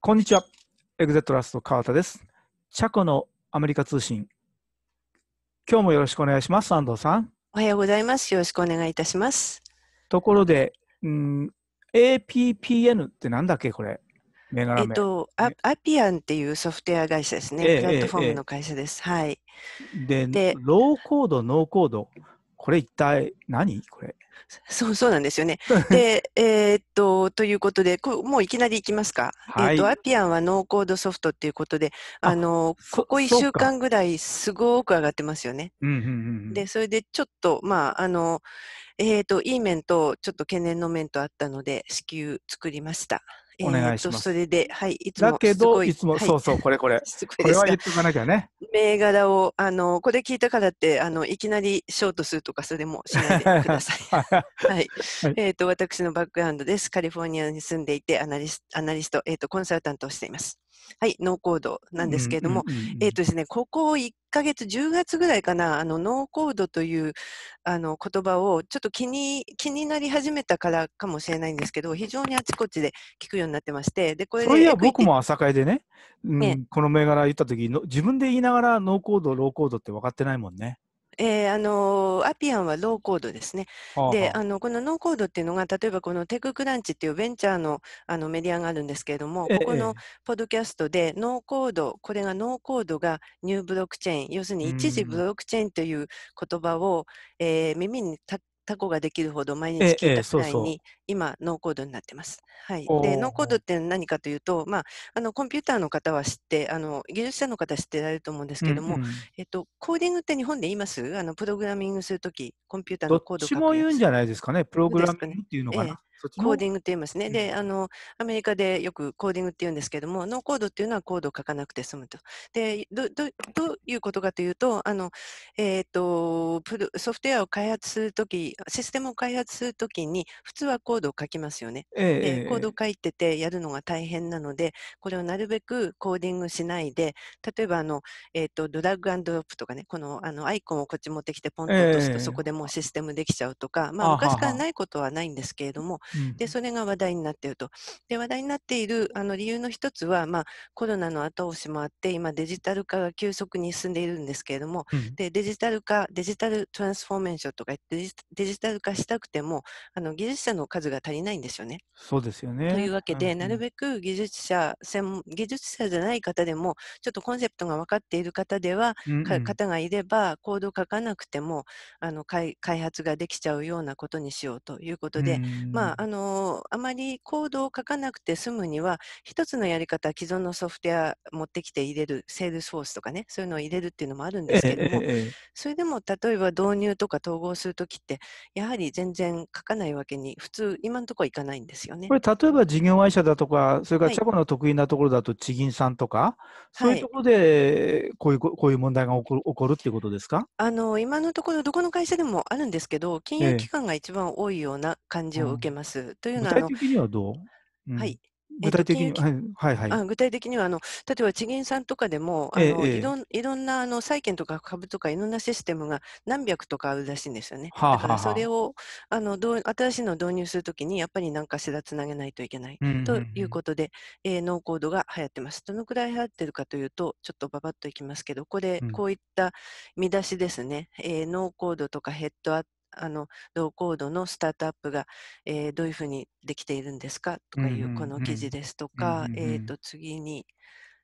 こんにちは。エグゼットラスト川田です。チャコのアメリカ通信。今日もよろしくお願いします、安藤さん。おはようございます。よろしくお願いいたします。ところで、うん、APPN ってなんだっけ、これ。銘柄えっと、ね、アピアンっていうソフトウェア会社ですね。えー、プラットフォームの会社です。えー、はい。でで、ローコード、ノーコード。これ一体何これ。そうそうなんですよね。で、えー、っと、ということで、こもういきなりいきますか。はい、えー、っと、アピアンはノーコードソフトっていうことで、あの、ここ1週間ぐらいすごく上がってますよね。で、それでちょっと、まあ、あの、えー、っと、いい面と、ちょっと懸念の面とあったので、支給作りました。お願いします。それで、はい、いつもだけど、いつも、そうそう、これこれ。これは言ってかなきゃね。銘柄を、あの、これ聞いたからって、あの、いきなりショートするとか、それもしないでください。はい。えっ、と、私のバックグラウンドです。カリフォルニアに住んでいて、アナリスト、アナリスト、えっ、と、コンサルタントをしています。はい、ノーコードなんですけれども、えっ、とですね、ここ1ヶ月、10月ぐらいかな、あの、ノーコードという、あの、言葉をちょっと気に、気になり始めたからかもしれないんですけど、非常にあちこちで聞くようになってまして、で、これそういや、僕も朝会でね、うん、ねこの銘柄言った時の自分で言いながらノーコード、ローコードって分かってないもんね。えー、あのアピアンはローコードですね。であのこのノーコードっていうのが例えばこのテククランチっていうベンチャーのあのメディアがあるんですけれども、ここのポッドキャストでノーコードこれがノーコードがニューブロックチェーン要するに一時ブロックチェーンという言葉を、えー、耳にたタコができるほど毎日聞いたくらいに、今、ノーコードになってます。はい、でノーコードって何かというと、まあ、あのコンピューターの方は知ってあの、技術者の方は知ってられると思うんですけども、うんうん、えっと、コーディングって日本で言いますあのプログラミングするとき、コンピューターのコードどっちも言うんじゃないですかね、プログラミングっていうのかな。コーディングって言いますね。で、あの、アメリカでよくコーディングって言うんですけども、ノーコードっていうのはコードを書かなくて済むと。で、ど、ど、どういうことかというと、あの、えっ、ー、と、ソフトウェアを開発するとき、システムを開発するときに、普通はコードを書きますよね。えー、コードを書いててやるのが大変なので、これをなるべくコーディングしないで、例えばあの、えっ、ー、と、ドラッグアンドロップとかね、この、あの、アイコンをこっち持ってきてポンと落とすと、そこでもうシステムできちゃうとか、まあ、昔からないことはないんですけれども、でそれが話題になっているとで話題になっているあの理由の一つは、まあ、コロナの後押しもあって今デジタル化が急速に進んでいるんですけれども、うん、でデジタル化デジタルトランスフォーメーションとかデジデジタル化したくてもあの技術者の数が足りないんですよね。そうですよねというわけで、うん、なるべく技術者専技術者じゃない方でもちょっとコンセプトが分かっている方では、うんうん、方がいればコード書かなくてもあの開開発ができちゃうようなことにしようということで、まああのあまりコードを書かなくて済むには一つのやり方既存のソフトウェア持ってきて入れるセールスフォースとかねそういうのを入れるっていうのもあるんですけれども、それでも例えば導入とか統合するときってやはり全然書かないわけに普通今のところいかないんですよね。これ例えば事業会社だとかそれからチャボの得意なところだと地銀さんとか、はい、そういうところでこういうこういう問題が起こる起こるっていうことですかあの今のところどこの会社でもあるんですけど金融機関が一番多いような感じを受けます。。というのは具体的にはどう、うん、はい。具体的に、はい、はい具体的にはあの例えば地銀さんとかでもあの、ええ、いろんいろんなあの債券とか株とかいろんなシステムが何百とかあるらしいんですよね。はあはあ、だからそれをあのどう新しいのを導入するときにやっぱり何かしらつなげないといけない、うんうん、ということで、えー、ノーコードが流行ってます。どのくらい流行ってるかというとちょっとばばっといきますけどこれ、うん、こういった見出しですね、えー、ノーコードとかヘッドアップ。あのローコードのスタートアップが、えー、どういうふうにできているんですかとかいうこの記事ですとか、うんうんうん、えー、と次に、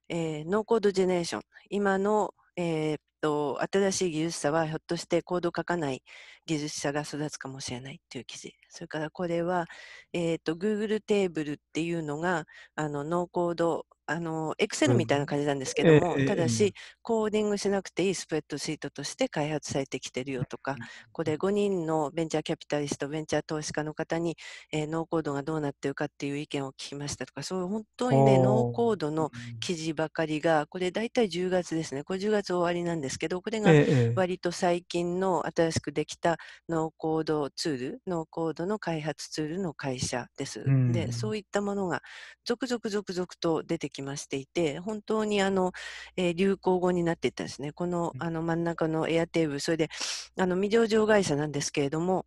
えー、ノーコードジェネーション今の、えーと、と新しい技術者はひょっとしてコードを書かない技術者が育つかもしれないという記事それからこれは、えーと、と Google テーブルっていうのがあのノーコードあの、エクセルみたいな感じなんですけども、ただし、コーディングしなくていいスプレッドシートとして開発されてきてるよとか、これ5人のベンチャーキャピタリスト、ベンチャー投資家の方に、えー、ノーコードがどうなってるかっていう意見を聞きましたとか、そういう本当にね、ノーコードの記事ばかりが、これ大体10月ですね、これ10月終わりなんですけど、これが割と最近の新しくできたノーコードツール、ノーコードの開発ツールの会社です。で、そういったものが続々続々と出てきましていて、本当にあの、えー、流行語になっていたんですね。このあの真ん中のエアテーブル、それで、あの、未上場会社なんですけれども、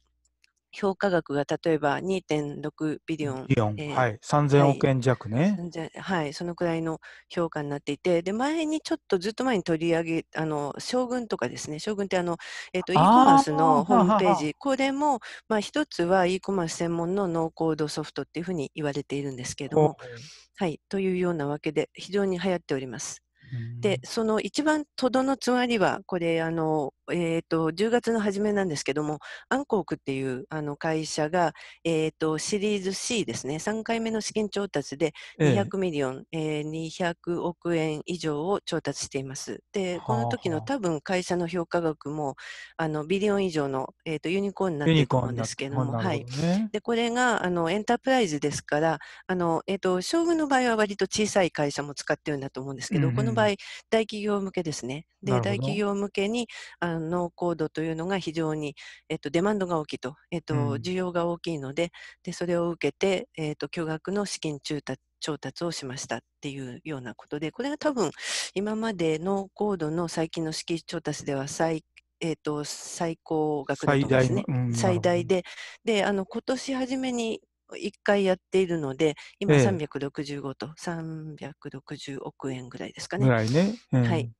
評価額が例えば2.6ビリオン、ビリオンえー、はい、3000億円弱ね、はい、はい、そのくらいの評価になっていて、で前にちょっとずっと前に取り上げ、あの将軍とかですね、将軍ってあの、えーと、と e コマースのホームページ、これも、まあ、一つは e コマース専門のノーコードソフトっていうふうに言われているんですけれども、はい、というようなわけで、非常に流行っております。で、その一番とどのつまりは、これ、あの、えっ、ー、と、10月の初めなんですけども、アンコークっていうあの会社が、えっ、ー、と、シリーズ C ですね、3回目の資金調達で200ミリオン、ええー、200億円以上を調達しています。で、この時の多分会社の評価額も、あの、ビリオン以上の、えっ、と、ユニコーンになっていくんですけども、はい。で、これが、あの、エンタープライズですから、あの、えっ、と、将軍の場合は割と小さい会社も使ってるんだと思うんですけど、うんうん、この場合、大企業向けですね。で、大企業向けに、あの、ノーコードというのが非常に、えっと、デマンドが大きいと、えっと、需要が大きいので、で、それを受けて、えっと、巨額の資金調達調達をしましたっていうようなことで、これが多分今までノーコードの最近の資金調達では最えーと、と最高額だと思うんですね。最大うん、最大で、であの今年初めに1回やっているので、今365と、ええ、360億円ぐらいですかね。ぐらいね。うん、はい。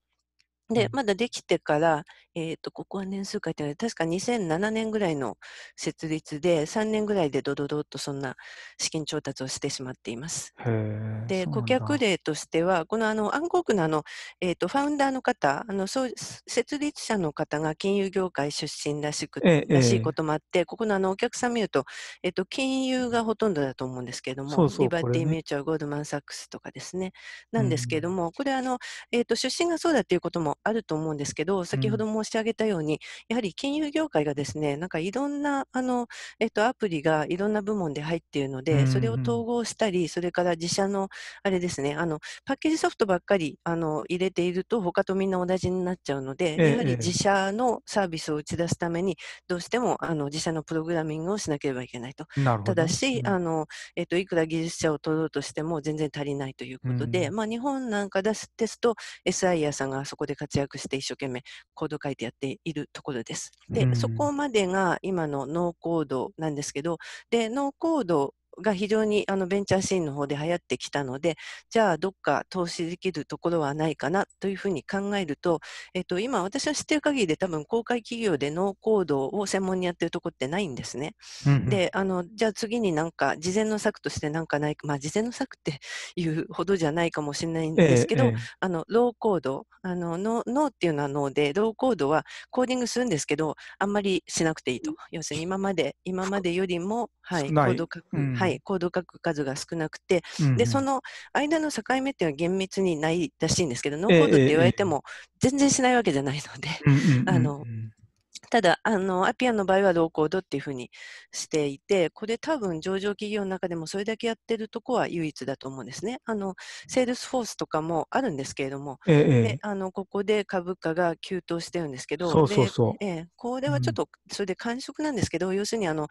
で、まだできてから、えっ、ー、と、ここは年数書いてある。確か2007年ぐらいの設立で、3年ぐらいでドドドッとそんな資金調達をしてしまっています。で、顧客例としては、このあの、暗黒のあの、えっ、ー、と、ファウンダーの方、あの、そう、設立者の方が金融業界出身らしく、えー、らしいこともあって、ここのあの、お客さん見ると、えっ、ー、と、金融がほとんどだと思うんですけれども、そうそうリバティ・ミューチャー、ゴールドマン・サックスとかですね、なんですけれども、うん、これあの、えっ、と、出身がそうだっていうことも、あると思うんですけど、先ほど申し上げたように、うん、やはり金融業界がですね、なんかいろんな、あの、えっと、アプリがいろんな部門で入っているので、それを統合したり、それから自社の、あれですね、あの、パッケージソフトばっかり、あの、入れていると、他とみんな同じになっちゃうので、やはり自社のサービスを打ち出すために、どうしても、あの、自社のプログラミングをしなければいけないと。ただし、あの、えっと、いくら技術者を取ろうとしても全然足りないということで、うん、まあ、日本なんかですですと s i a さんがそこで活活躍して一生懸命コード書いてやっているところです。で、そこまでが今のノーコードなんですけど、で、ノーコードが非常にあのベンチャーシーンの方で流行ってきたので、じゃあどっか投資できるところはないかなというふうに考えると、えっ、と、今私は知ってる限りで多分公開企業でノーコードを専門にやってるとこってないんですね。うんうん、で、あの、じゃあ次になんか事前の策としてなんかないまあ事前の策っていうほどじゃないかもしれないんですけど、ええ、あの、ローコード、あの、ノーっていうのはノーで、ローコードはコーディングするんですけど、あんまりしなくていいと。要するに今まで、今までよりも、はい、コード書く、うん、はいはい、コード書く数が少なくて、うんうん、でその間の境目っていうのは厳密にないらしいんですけど、ノーコードって言われても全然しないわけじゃないので、あのただ、あの、アピアの場合はローコードっていうふうにしていて、これ多分上場企業の中でもそれだけやってるとこは唯一だと思うんですね。あの、セールスフォースとかもあるんですけれども、ええ、であのここで株価が急騰してるんですけど、ええ、これはちょっとそれで感触なんですけど、うん、要するにあの、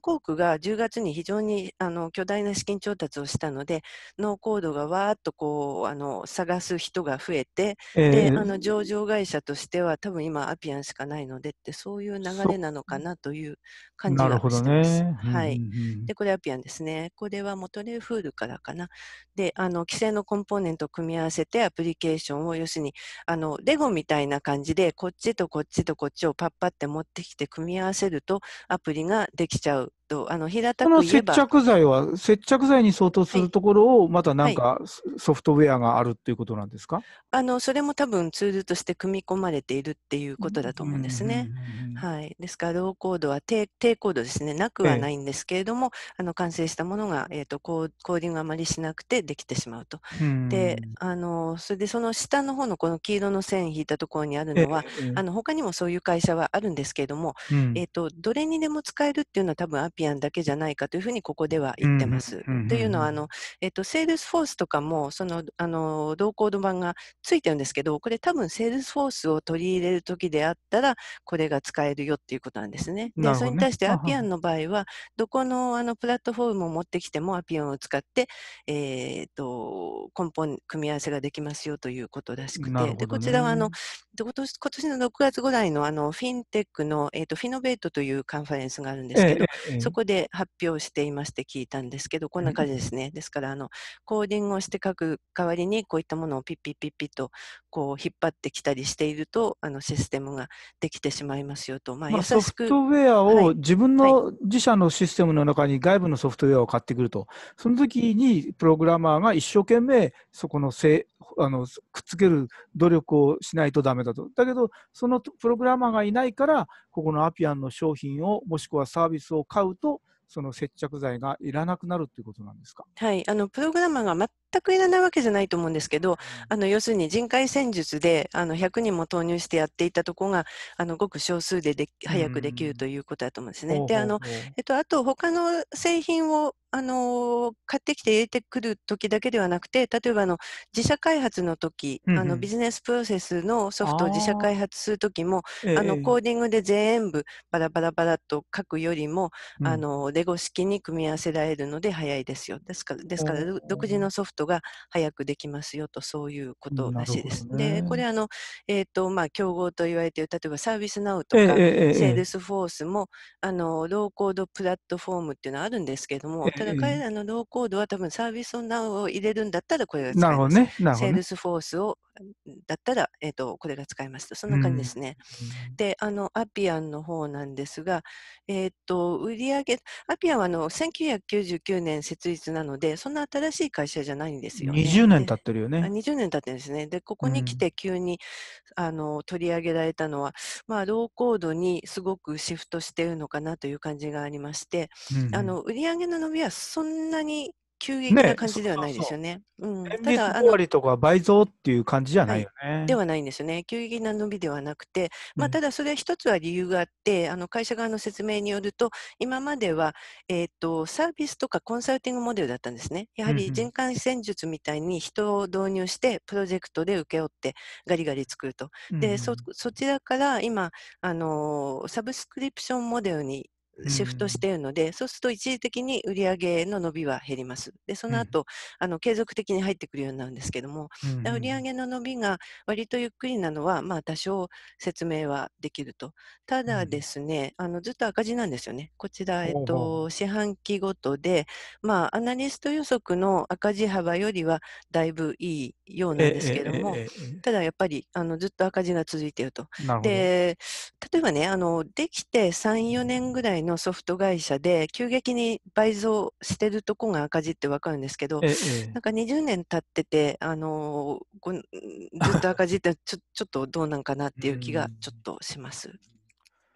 コークが10月に非常にあの巨大な資金調達をしたので、ノーコードがわーっとこう、あの、探す人が増えて、え、で、あの、上場会社としては多分今アピアンしかないのでって、そういう流れなのかなという感じがしてます。はい。で、これアピアンですね。これはモトレーフールからかな。で、あの、規制のコンポーネントを組み合わせてアプリケーションを、要するに、あの、レゴみたいな感じで、こっちとこっちとこっちをパッパって持ってきて組み合わせると、アプリができちゃうと、あの平たく言えば。この接着剤は、接着剤に相当するところを、またなんか、ソフトウェアがあるっていうことなんですか、はいはい、あのそれも多分ツールとして組み込まれているっていうことだと思うんですね。はい、ですから、ローコードは低低コードですね、なくはないんですけれども、ええ、あの完成したものが、えーとコ、コーディングあまりしなくてできてしまうと。であの、それでその下の方のこの黄色の線引いたところにあるのは、え、あの他にもそういう会社はあるんですけれども、えーと、どれにでも使えるっていうのは、多分アピアンだけじゃないかというふうにここでは言ってます。というのは、あの、えっ、と、セールスフォースとかも、その、あの、同コード版がついてるんですけど、これ多分セールスフォースを取り入れる時であったら、これが使えるよっていうことなんですね。で、ね、それに対してアピアンの場合は、どこのあのプラットフォームを持ってきてもアピアンを使って、えっ、と、根本組み合わせができますよということらしくて、ね、で、こちらはあの、今年今年の6月ぐらいのあの、フィンテックの、えっ、と、フィノベートというカンファレンスがあるんですけど、ええそこで発表していまして聞いたんですけど、こんな感じですね。ですから、あの、コーディングをして書く代わりに、こういったものをピッピッピッピッと、こう、引っ張ってきたりしていると、あの、システムができてしまいますよと、まあ、優しく。ソフトウェアを自分の自社のシステムの中に外部のソフトウェアを買ってくると、その時にプログラマーが一生懸命、そこのせあのくっつける努力をしないとだめだと。だけど、そのプログラマーがいないから、ここのアピアンの商品をもしくはサービスを買うとその接着剤がいらなくなるということなんですか、はい、あのプログラマーが全くいらないわけじゃないと思うんですけど、あの要するに人海戦術であの100人も投入してやっていたところがあのごく少数でで早くできるということだと思うんですね。であのえっと、あと他の製品をあの買ってきて入れてくる時だけではなくて例えばあの自社開発の時、うんうん、あのビジネスプロセスのソフトを自社開発する時もあのコーディングで全部バラバラバラと書くよりも、うん、あのレゴ式に組み合わせられるので早いですよですからですから独自のソフトが早くできますよとそういうことらしいです。ね、でこれあの、えーとまあ、競合と言われている例えばサービスナウとか、セールスフォースもあのローコードプラットフォームっていうのはあるんですけども、から彼らのローコードは多分サービスをなナウを入れるんだったらこれが使えます。なるほどね。なるほど、ね、セールスフォースをだったら、えーと、これが使えますと、そんな感じですね。うん、で、あの、アピアンの方なんですが、えっ、ー、と、売上アピアンはあの1999年設立なので、そんな新しい会社じゃないんですよ、ね。20年経ってるよね。20年経ってるんですね。で、ここに来て急に、うん、あの取り上げられたのは、まあ、ローコードにすごくシフトしてるのかなという感じがありまして、うん、あの売上の伸びはそんなに急激な感じではないですよね。ねうん、ただ5割とか倍増っていう感じじゃないよね、はい。ではないんですよね。急激な伸びではなくて、まあ、ただそれ一つは理由があって、うん、あの会社側の説明によると、今までは、えーと、サービスとかコンサルティングモデルだったんですね。やはり人間戦術みたいに人を導入して、プロジェクトで請け負ってガリガリ作ると。で、そそちらから今あの、サブスクリプションモデルにシフトしているので、うん、そうすると一時的に売上の伸びは減ります。で、その後、うん、あの継続的に入ってくるようになるんですけども、うん、売上の伸びが割とゆっくりなのは、まあ多少説明はできると。ただですね、あのずっと赤字なんですよね。こちら、えっと、四半期ごとで、まあアナリスト予測の赤字幅よりはだいぶいいようなんですけども、ただやっぱりあのずっと赤字が続いていると。で、例えばね、あのできて3、4年ぐらいのソフト会社で急激に倍増してるとこが赤字って分かるんですけど、ええ、なんか20年経ってて、あのー、ずっと赤字ってちょちょっとどうなんかなっていう気がちょっとします。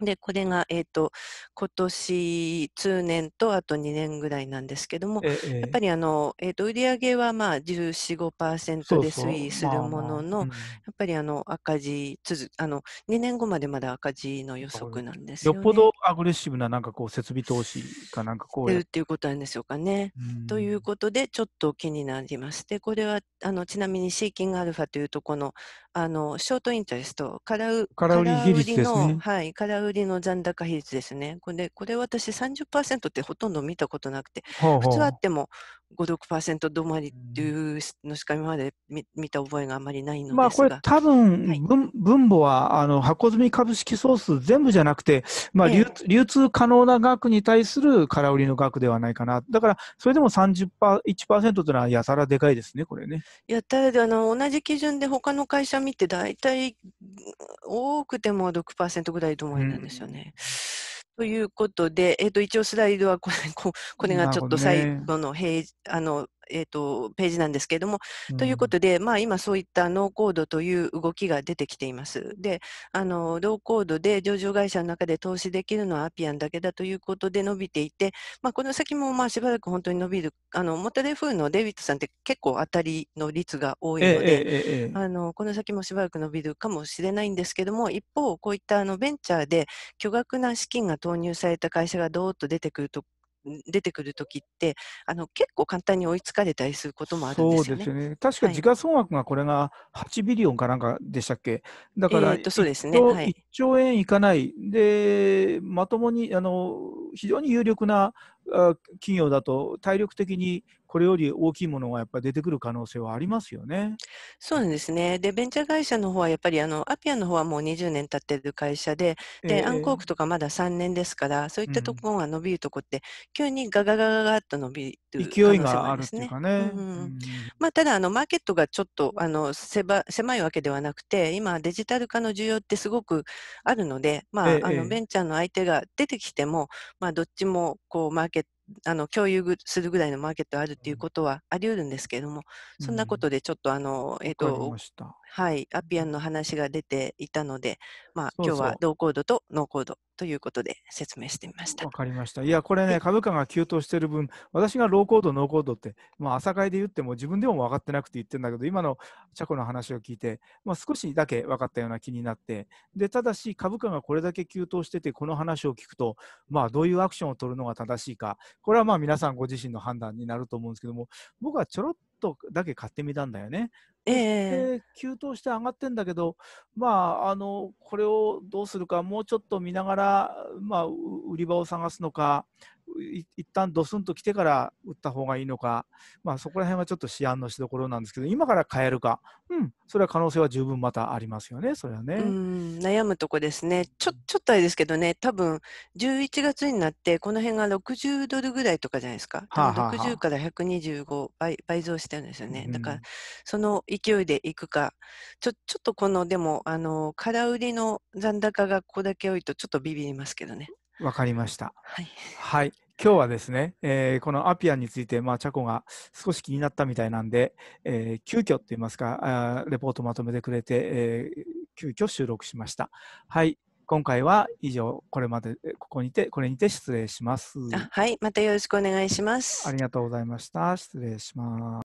で、これが、えっ、ー、と、今年通年とあと2年ぐらいなんですけども、ええ、やっぱりあの、えっ、ー、と、売上はまあ14、5%で推移するものの、やっぱりあの、赤字続、あの、2年後までまだ赤字の予測なんですよ、ね、よっぽどアグレッシブななんかこう、設備投資かなんかこう。っていうことなんでしょうかね。ということで、ちょっと気になりまして、これは、あの、ちなみにシーキングアルファというとこの、あのショートインタレスト、空売りの、ね、はい、空売りの残高比率ですね。これ、これ私30%ってほとんど見たことなくて、普通あっても5、6%止まりというのしか今まで見た覚えがあまりないのですまあこれ多分、はい、分母はあの箱積み株式総数全部じゃなくて、まあ流ええ、流通可能な額に対する空売りの額ではないかな。だからそれでも3 1%というのはやたらでかいですね、これね。やたらであの同じ基準で他の会社見て大体多くても6%ぐらい止まりなんですよね。うんということで、えっ、ー、と、一応スライドはこれこれがちょっと最後の,、ね、あのえーと、ページなんですけれども、うん、ということで、まあ、今そういったノーコードという動きが出てきています。で、あのローコードで上場会社の中で投資できるのはアピアンだけだということで伸びていて、まあ、この先もまあしばらく本当に伸びる、あのモタレフーのデビッドさんって結構当たりの率が多いので、ええあのこの先もしばらく伸びるかもしれないんですけども、一方、こういったあのベンチャーで巨額な資金が投入された会社がどーっと出てくると出てくるときって、あの結構簡単に追いつかれたりすることもあるんですよね。そうですよね確か時価総額がこれが8ビリオンかなんかでしたっけ、だから1、えーそうですね1兆円いかない、でまともにあの非常に有力な企業だと体力的にこれより大きいものがやっぱ出てくる可能性はありますよね。そうなんですね。で、ベンチャー会社の方はやっぱりあのアピアの方はもう20年経ってる会社で、で、えー、アンコークとかまだ3年ですから、そういったところが伸びるとこって、うん、急にガガガガガっと伸びる、ね、勢いがあるっていうかね。うんうん、まあただあのマーケットがちょっとあの狭狭いわけではなくて、今デジタル化の需要ってすごくあるので、まあ、えー、あのベンチャーの相手が出てきても、まあどっちもこうマーケットあの共有するぐらいのマーケットあるっていうことはあり得るんですけれども、そんなことでちょっとあの、えっ、ー、と、はい、アピアンの話が出ていたので、まあ、そうそう今日はーコードとノーコードということで説明してみました。わかりました。いや、これね、株価が急騰してる分、私がローコード、ノーコードって、まあ、朝会で言っても自分でも分かってなくて言ってるんだけど、今のチャコの話を聞いて、まあ、少しだけ分かったような気になって、で、ただし株価がこれだけ急騰してて、この話を聞くと、まあ、どういうアクションを取るのが正しいか、これはまあ、皆さんご自身の判断になると思うんですけども、僕はちょろっトだけ買ってみたんだよね。えー、急騰して上がってんだけど、まあ、あのこれをどうするか、もうちょっと見ながら、まあ、売り場を探すのか、一旦ドスンと来てから打った方がいいのか、まあ、そこら辺はちょっと試案のしどころなんですけど今から変えるか、うん、それは可能性は十分またありますよねそれはね悩むとこですねちょちょっとあれですけどね多分11月になってこの辺が60ドルぐらいとかじゃないですか60から125倍倍増してるんですよね、だからその勢いでいくかちょちょっとこのでもあの空売りの残高がここだけ多いとちょっとビビりますけどねわかりました。はい。はい。今日はですね、えー、このアピアについて、まあ、チャコが少し気になったみたいなんで、えー、急遽といいますか、レポートまとめてくれて、えー、急遽収録しました。はい。今回は以上、これまで、ここにて、これにて失礼します。はい。またよろしくお願いします。ありがとうございました。失礼します。